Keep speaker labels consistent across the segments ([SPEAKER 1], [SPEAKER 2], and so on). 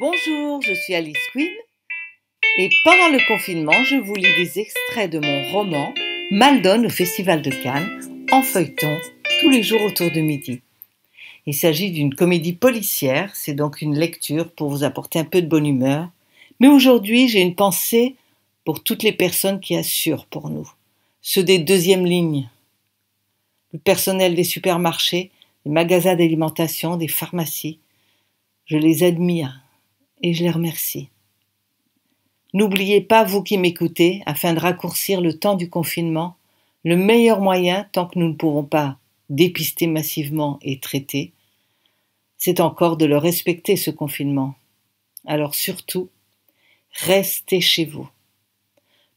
[SPEAKER 1] Bonjour, je suis Alice Queen et pendant le confinement, je vous lis des extraits de mon roman Maldon au Festival de Cannes en feuilleton tous les jours autour de midi. Il s'agit d'une comédie policière, c'est donc une lecture pour vous apporter un peu de bonne humeur. Mais aujourd'hui, j'ai une pensée pour toutes les personnes qui assurent pour nous, ceux des deuxièmes lignes, le personnel des supermarchés, des magasins d'alimentation, des pharmacies. Je les admire et je les remercie. N'oubliez pas, vous qui m'écoutez, afin de raccourcir le temps du confinement, le meilleur moyen, tant que nous ne pourrons pas dépister massivement et traiter, c'est encore de le respecter, ce confinement. Alors surtout, restez chez vous.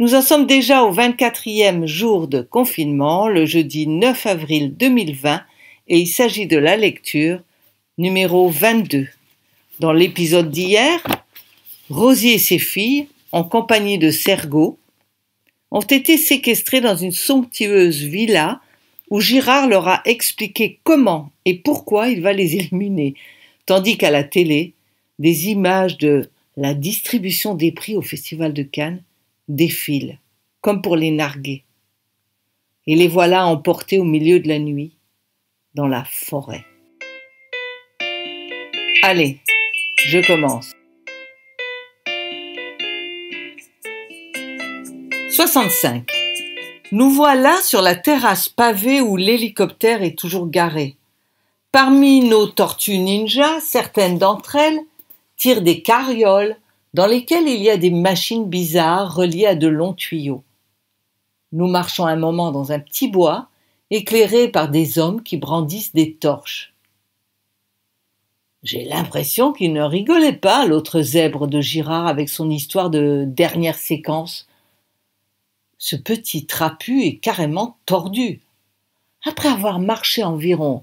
[SPEAKER 1] Nous en sommes déjà au 24e jour de confinement, le jeudi 9 avril 2020, et il s'agit de la lecture numéro 22. Dans l'épisode d'hier, Rosie et ses filles, en compagnie de Sergo, ont été séquestrées dans une somptueuse villa où Girard leur a expliqué comment et pourquoi il va les éliminer, tandis qu'à la télé, des images de la distribution des prix au Festival de Cannes défilent, comme pour les narguer. Et les voilà emportés au milieu de la nuit, dans la forêt. Allez, je commence. 65. Nous voilà sur la terrasse pavée où l'hélicoptère est toujours garé. Parmi nos tortues ninja, certaines d'entre elles tirent des carrioles dans lesquelles il y a des machines bizarres reliées à de longs tuyaux. Nous marchons un moment dans un petit bois, éclairé par des hommes qui brandissent des torches. J'ai l'impression qu'il ne rigolait pas, l'autre zèbre de Girard, avec son histoire de dernière séquence. Ce petit trapu est carrément tordu. Après avoir marché environ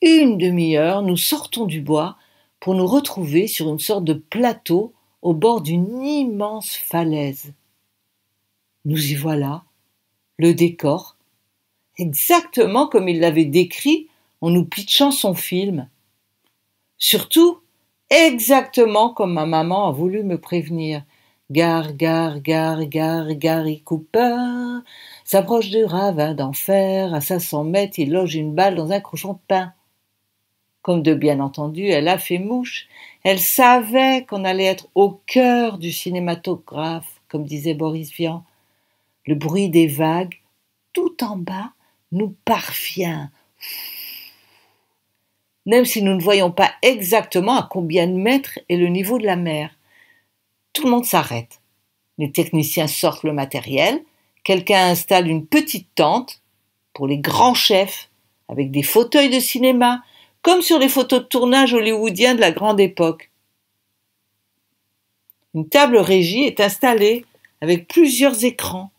[SPEAKER 1] une demi-heure, nous sortons du bois pour nous retrouver sur une sorte de plateau au bord d'une immense falaise. Nous y voilà, le décor, exactement comme il l'avait décrit en nous pitchant son film. Surtout, exactement comme ma maman a voulu me prévenir. Gare, gare, gare, gare, Gary Cooper s'approche du ravin d'enfer. À 500 mètres, il loge une balle dans un crochon de pain. Comme de bien entendu, elle a fait mouche. Elle savait qu'on allait être au cœur du cinématographe, comme disait Boris Vian. Le bruit des vagues, tout en bas, nous parvient même si nous ne voyons pas exactement à combien de mètres est le niveau de la mer. Tout le monde s'arrête. Les techniciens sortent le matériel, quelqu'un installe une petite tente pour les grands chefs, avec des fauteuils de cinéma, comme sur les photos de tournage hollywoodiens de la grande époque. Une table régie est installée avec plusieurs écrans,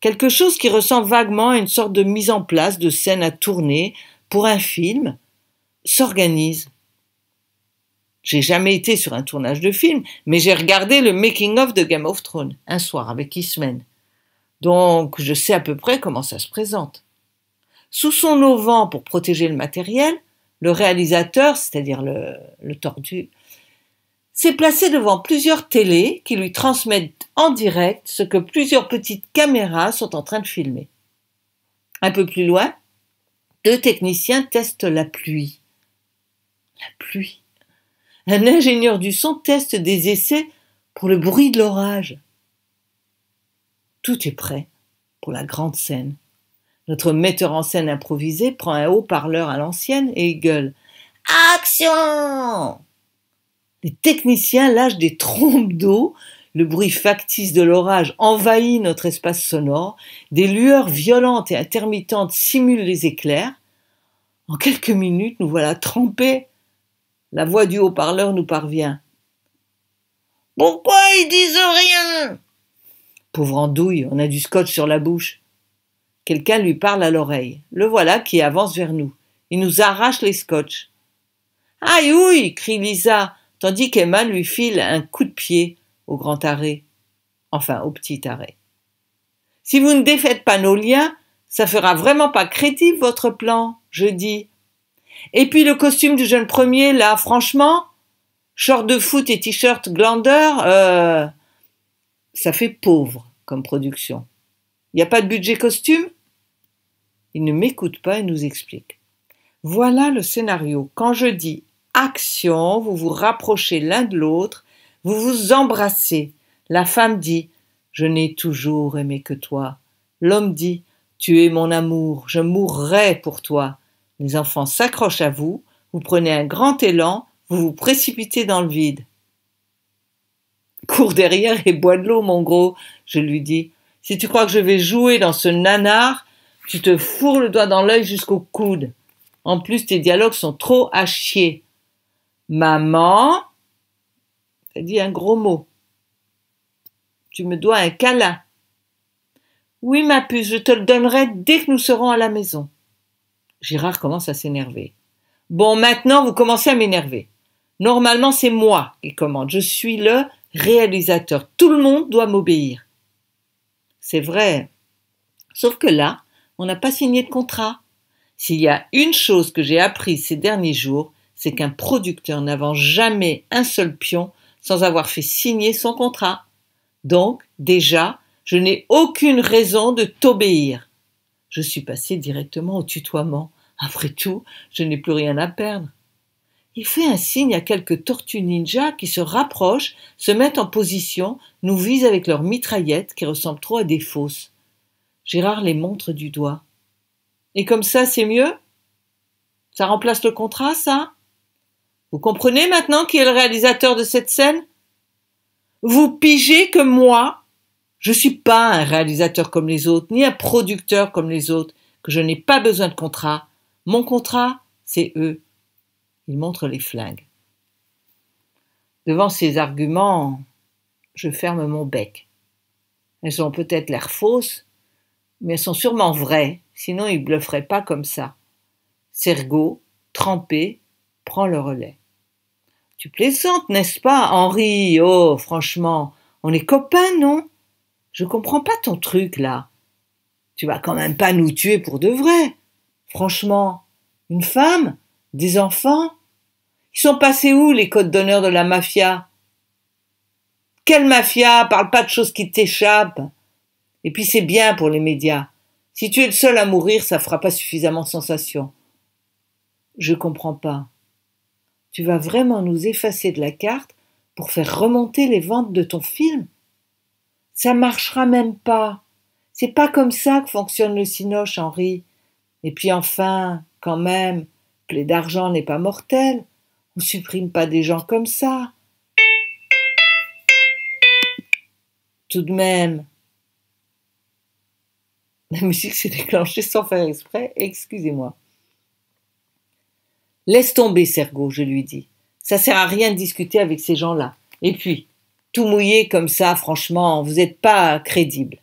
[SPEAKER 1] quelque chose qui ressemble vaguement à une sorte de mise en place de scène à tourner pour un film s'organise. J'ai jamais été sur un tournage de film, mais j'ai regardé le making-of de Game of Thrones un soir avec Ismen. Donc, je sais à peu près comment ça se présente. Sous son auvent pour protéger le matériel, le réalisateur, c'est-à-dire le, le tordu, s'est placé devant plusieurs télés qui lui transmettent en direct ce que plusieurs petites caméras sont en train de filmer. Un peu plus loin, deux techniciens testent la pluie. La pluie. Un ingénieur du son teste des essais pour le bruit de l'orage. Tout est prêt pour la grande scène. Notre metteur en scène improvisé prend un haut-parleur à l'ancienne et gueule Action Les techniciens lâchent des trompes d'eau. Le bruit factice de l'orage envahit notre espace sonore. Des lueurs violentes et intermittentes simulent les éclairs. En quelques minutes, nous voilà trempés la voix du haut-parleur nous parvient. Pourquoi ils disent rien Pauvre andouille, on a du scotch sur la bouche. Quelqu'un lui parle à l'oreille. Le voilà qui avance vers nous. Il nous arrache les scotch. Aïe ouïe crie Lisa, tandis qu'Emma lui file un coup de pied au grand arrêt. Enfin, au petit arrêt. Si vous ne défaites pas nos liens, ça fera vraiment pas crédible votre plan, je dis, et puis le costume du jeune premier, là, franchement, short de foot et t-shirt glandeur, euh, ça fait pauvre comme production. Il n'y a pas de budget costume Il ne m'écoute pas et nous explique. Voilà le scénario. Quand je dis action, vous vous rapprochez l'un de l'autre, vous vous embrassez. La femme dit Je n'ai toujours aimé que toi. L'homme dit Tu es mon amour, je mourrai pour toi. Les enfants s'accrochent à vous, vous prenez un grand élan, vous vous précipitez dans le vide. Cours derrière et bois de l'eau, mon gros, je lui dis. Si tu crois que je vais jouer dans ce nanar, tu te fourres le doigt dans l'œil jusqu'au coude. En plus, tes dialogues sont trop à chier. Maman, t'as dit un gros mot. Tu me dois un câlin. Oui, ma puce, je te le donnerai dès que nous serons à la maison. Gérard commence à s'énerver. Bon, maintenant, vous commencez à m'énerver. Normalement, c'est moi qui commande. Je suis le réalisateur. Tout le monde doit m'obéir. C'est vrai. Sauf que là, on n'a pas signé de contrat. S'il y a une chose que j'ai apprise ces derniers jours, c'est qu'un producteur n'avance jamais un seul pion sans avoir fait signer son contrat. Donc, déjà, je n'ai aucune raison de t'obéir je suis passé directement au tutoiement. Après tout, je n'ai plus rien à perdre. Il fait un signe à quelques tortues ninjas qui se rapprochent, se mettent en position, nous visent avec leurs mitraillettes qui ressemblent trop à des fausses. Gérard les montre du doigt. Et comme ça, c'est mieux Ça remplace le contrat, ça Vous comprenez maintenant qui est le réalisateur de cette scène Vous pigez que moi, je ne suis pas un réalisateur comme les autres, ni un producteur comme les autres, que je n'ai pas besoin de contrat. Mon contrat, c'est eux. Il montre les flingues. Devant ces arguments, je ferme mon bec. Elles ont peut-être l'air fausses, mais elles sont sûrement vraies, sinon ils blufferaient pas comme ça. Sergo, trempé, prend le relais. Tu plaisantes, n'est-ce pas, Henri Oh, franchement, on est copains, non je comprends pas ton truc là. Tu vas quand même pas nous tuer pour de vrai. Franchement, une femme, des enfants. Ils sont passés où les codes d'honneur de la mafia Quelle mafia Parle pas de choses qui t'échappent. Et puis c'est bien pour les médias. Si tu es le seul à mourir, ça fera pas suffisamment sensation. Je comprends pas. Tu vas vraiment nous effacer de la carte pour faire remonter les ventes de ton film ça marchera même pas. C'est pas comme ça que fonctionne le cinoche, Henri. Et puis enfin, quand même, plaie d'argent n'est pas mortel. On supprime pas des gens comme ça. Tout de même. La musique s'est déclenchée sans faire exprès, excusez-moi. Laisse tomber, Sergo, je lui dis. Ça sert à rien de discuter avec ces gens-là. Et puis, tout mouillé comme ça, franchement, vous n'êtes pas crédible.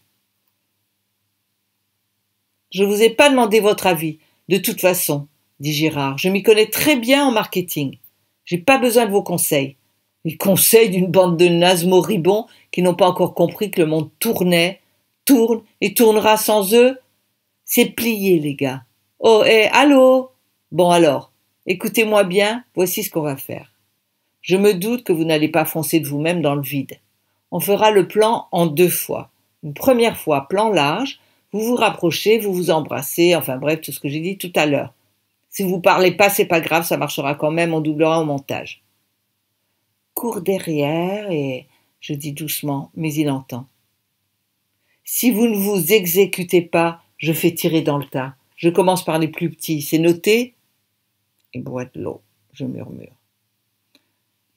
[SPEAKER 1] Je ne vous ai pas demandé votre avis, de toute façon, dit Gérard. Je m'y connais très bien en marketing. J'ai pas besoin de vos conseils. Les conseils d'une bande de nazes moribonds qui n'ont pas encore compris que le monde tournait, tourne et tournera sans eux. C'est plié, les gars. Oh, hé, eh, allô Bon alors, écoutez-moi bien, voici ce qu'on va faire. Je me doute que vous n'allez pas foncer de vous-même dans le vide. On fera le plan en deux fois. Une première fois, plan large, vous vous rapprochez, vous vous embrassez, enfin bref, tout ce que j'ai dit tout à l'heure. Si vous parlez pas, c'est pas grave, ça marchera quand même, on doublera au montage. Cours derrière et je dis doucement, mais il entend. Si vous ne vous exécutez pas, je fais tirer dans le tas. Je commence par les plus petits, c'est noté Et boit de l'eau, je murmure.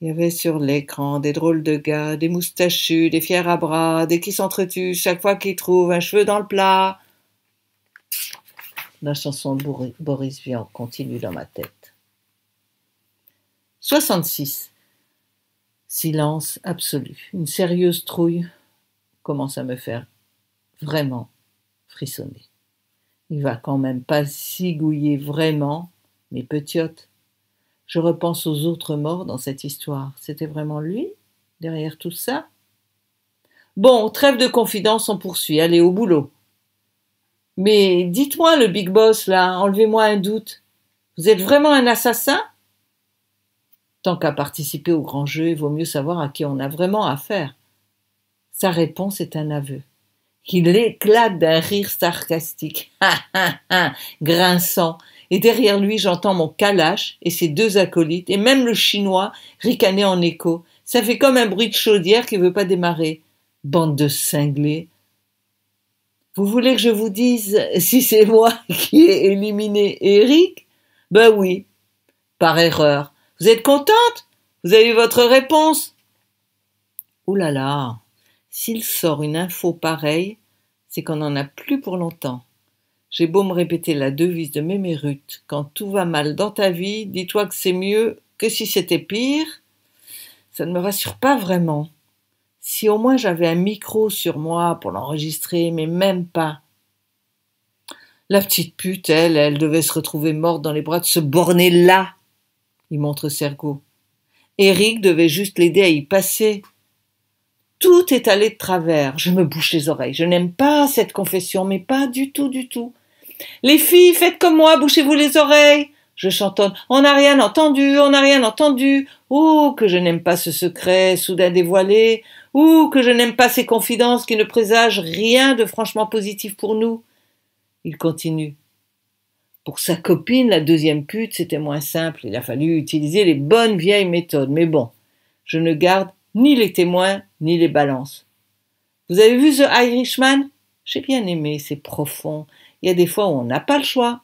[SPEAKER 1] Il y avait sur l'écran des drôles de gars, des moustachus, des fiers à bras, des qui s'entretuent chaque fois qu'ils trouvent un cheveu dans le plat. La chanson de Boris Vian continue dans ma tête. 66. Silence absolu. Une sérieuse trouille commence à me faire vraiment frissonner. Il va quand même pas sigouiller vraiment mes petiotes je repense aux autres morts dans cette histoire. C'était vraiment lui derrière tout ça Bon, trêve de confidence, on poursuit. Allez au boulot. Mais dites-moi, le big boss, là, enlevez-moi un doute. Vous êtes vraiment un assassin Tant qu'à participer au grand jeu, il vaut mieux savoir à qui on a vraiment affaire. Sa réponse est un aveu. Il éclate d'un rire sarcastique, grinçant, et derrière lui j'entends mon calache et ses deux acolytes, et même le chinois ricaner en écho. Ça fait comme un bruit de chaudière qui ne veut pas démarrer. Bande de cinglés. Vous voulez que je vous dise si c'est moi qui ai éliminé Eric Ben oui, par erreur. Vous êtes contente Vous avez eu votre réponse Ouh là là, s'il sort une info pareille, c'est qu'on n'en a plus pour longtemps. J'ai beau me répéter la devise de Mémérut, quand tout va mal dans ta vie, dis-toi que c'est mieux que si c'était pire. Ça ne me rassure pas vraiment. Si au moins j'avais un micro sur moi pour l'enregistrer, mais même pas. La petite pute, elle, elle devait se retrouver morte dans les bras de ce borné là. Il montre Sergo. Eric devait juste l'aider à y passer. Tout est allé de travers. Je me bouche les oreilles. Je n'aime pas cette confession, mais pas du tout, du tout. Les filles, faites comme moi, bouchez-vous les oreilles. Je chantonne. On n'a rien entendu, on n'a rien entendu. Oh, que je n'aime pas ce secret soudain dévoilé. Oh, que je n'aime pas ces confidences qui ne présagent rien de franchement positif pour nous. Il continue. Pour sa copine, la deuxième pute, c'était moins simple. Il a fallu utiliser les bonnes vieilles méthodes. Mais bon, je ne garde ni les témoins, ni les balances. Vous avez vu The Irishman j'ai bien aimé, c'est profond. Il y a des fois où on n'a pas le choix.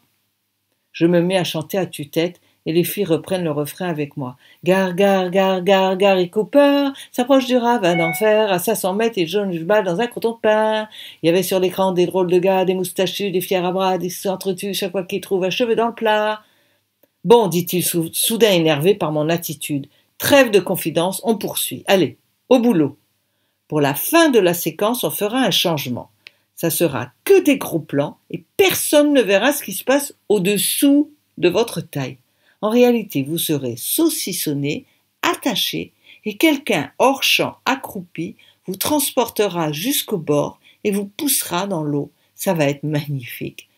[SPEAKER 1] Je me mets à chanter à tue-tête et les filles reprennent le refrain avec moi. Gar, gar, gar, gar, gare et Cooper s'approche du ravin d'enfer. À 500 mètres, et jaune je bal dans un coton de pain. Il y avait sur l'écran des drôles de gars, des moustachus, des fiers à bras, des centretus chaque fois qu'ils trouvent un cheveu dans le plat. Bon, dit-il soudain énervé par mon attitude. Trêve de confidence, on poursuit. Allez, au boulot. Pour la fin de la séquence, on fera un changement ça sera que des gros plans et personne ne verra ce qui se passe au-dessous de votre taille. En réalité, vous serez saucissonné, attaché et quelqu'un hors champ accroupi vous transportera jusqu'au bord et vous poussera dans l'eau. Ça va être magnifique.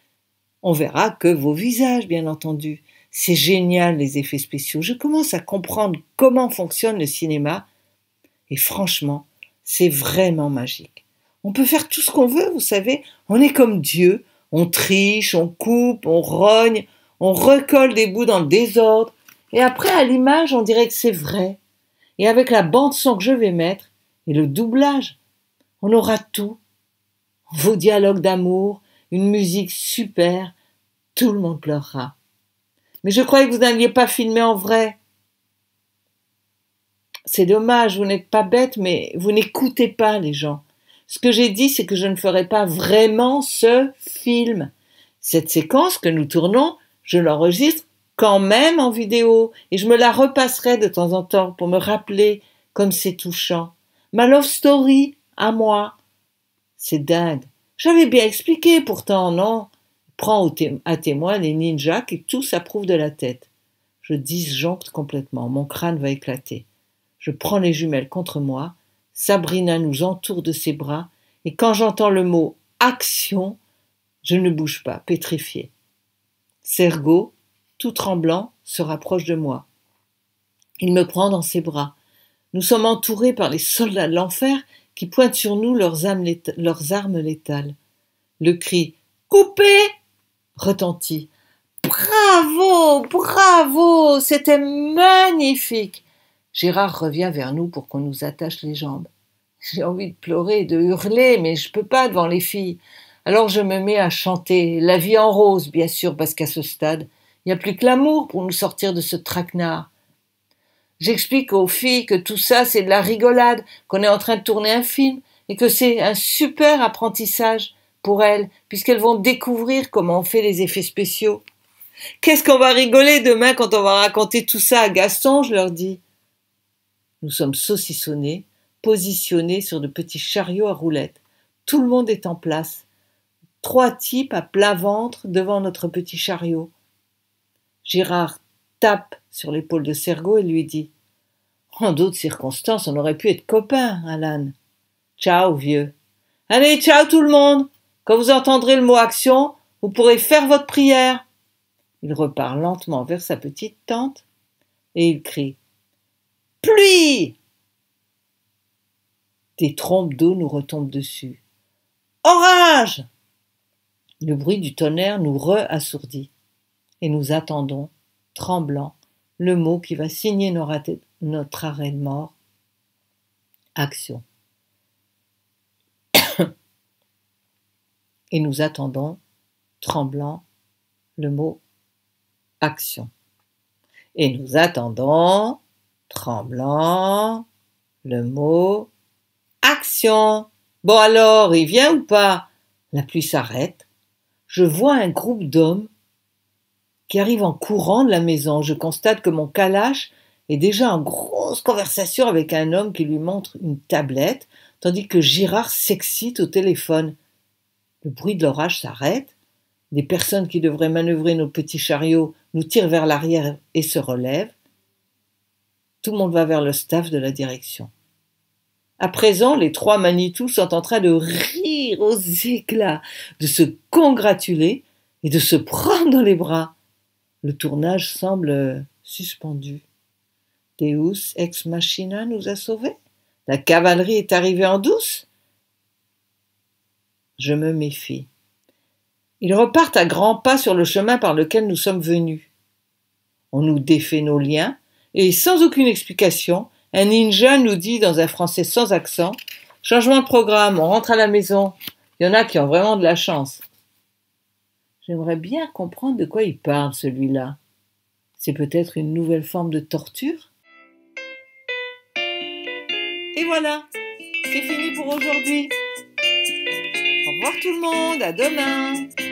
[SPEAKER 1] On verra que vos visages, bien entendu. C'est génial les effets spéciaux. Je commence à comprendre comment fonctionne le cinéma. Et franchement, c'est vraiment magique. On peut faire tout ce qu'on veut, vous savez. On est comme Dieu. On triche, on coupe, on rogne, on recolle des bouts dans le désordre. Et après, à l'image, on dirait que c'est vrai. Et avec la bande-son que je vais mettre, et le doublage, on aura tout. Vos dialogues d'amour, une musique super, tout le monde pleurera. Mais je croyais que vous n'alliez pas filmer en vrai. C'est dommage, vous n'êtes pas bête, mais vous n'écoutez pas les gens. Ce que j'ai dit, c'est que je ne ferai pas vraiment ce film. Cette séquence que nous tournons, je l'enregistre quand même en vidéo et je me la repasserai de temps en temps pour me rappeler comme c'est touchant. Ma love story à moi. C'est dingue. J'avais bien expliqué pourtant, non Prends à témoin les ninjas qui tous approuvent de la tête. Je disjoncte complètement, mon crâne va éclater. Je prends les jumelles contre moi, Sabrina nous entoure de ses bras, et quand j'entends le mot action, je ne bouge pas, pétrifié. Sergo, tout tremblant, se rapproche de moi. Il me prend dans ses bras. Nous sommes entourés par les soldats de l'enfer qui pointent sur nous leurs armes, létales. Le cri Coupez !» retentit. Bravo, bravo, c'était magnifique. Gérard revient vers nous pour qu'on nous attache les jambes. J'ai envie de pleurer, de hurler, mais je peux pas devant les filles. Alors je me mets à chanter La vie en rose, bien sûr, parce qu'à ce stade, il n'y a plus que l'amour pour nous sortir de ce traquenard. J'explique aux filles que tout ça, c'est de la rigolade, qu'on est en train de tourner un film, et que c'est un super apprentissage pour elles, puisqu'elles vont découvrir comment on fait les effets spéciaux. Qu'est-ce qu'on va rigoler demain quand on va raconter tout ça à Gaston, je leur dis. Nous sommes saucissonnés, positionnés sur de petits chariots à roulettes. Tout le monde est en place. Trois types à plat ventre devant notre petit chariot. Gérard tape sur l'épaule de Sergo et lui dit En d'autres circonstances, on aurait pu être copains, Alan. Ciao, vieux. Allez, ciao tout le monde. Quand vous entendrez le mot action, vous pourrez faire votre prière. Il repart lentement vers sa petite tante et il crie Pluie Des trompes d'eau nous retombent dessus. Orage Le bruit du tonnerre nous reassourdit et nous attendons, tremblants, le mot qui va signer notre arrêt de mort. Action. et nous attendons, tremblants, le mot action. Et nous attendons, tremblant, le mot action. Bon alors, il vient ou pas La pluie s'arrête. Je vois un groupe d'hommes qui arrivent en courant de la maison. Je constate que mon calache est déjà en grosse conversation avec un homme qui lui montre une tablette, tandis que Girard s'excite au téléphone. Le bruit de l'orage s'arrête. Des personnes qui devraient manœuvrer nos petits chariots nous tirent vers l'arrière et se relèvent. Tout le monde va vers le staff de la direction. À présent, les trois Manitou sont en train de rire aux éclats, de se congratuler et de se prendre dans les bras. Le tournage semble euh, suspendu. Deus ex machina nous a sauvés. La cavalerie est arrivée en douce. Je me méfie. Ils repartent à grands pas sur le chemin par lequel nous sommes venus. On nous défait nos liens, et sans aucune explication, un ninja nous dit dans un français sans accent Changement de programme, on rentre à la maison. Il y en a qui ont vraiment de la chance. J'aimerais bien comprendre de quoi il parle, celui-là. C'est peut-être une nouvelle forme de torture Et voilà, c'est fini pour aujourd'hui. Au revoir tout le monde, à demain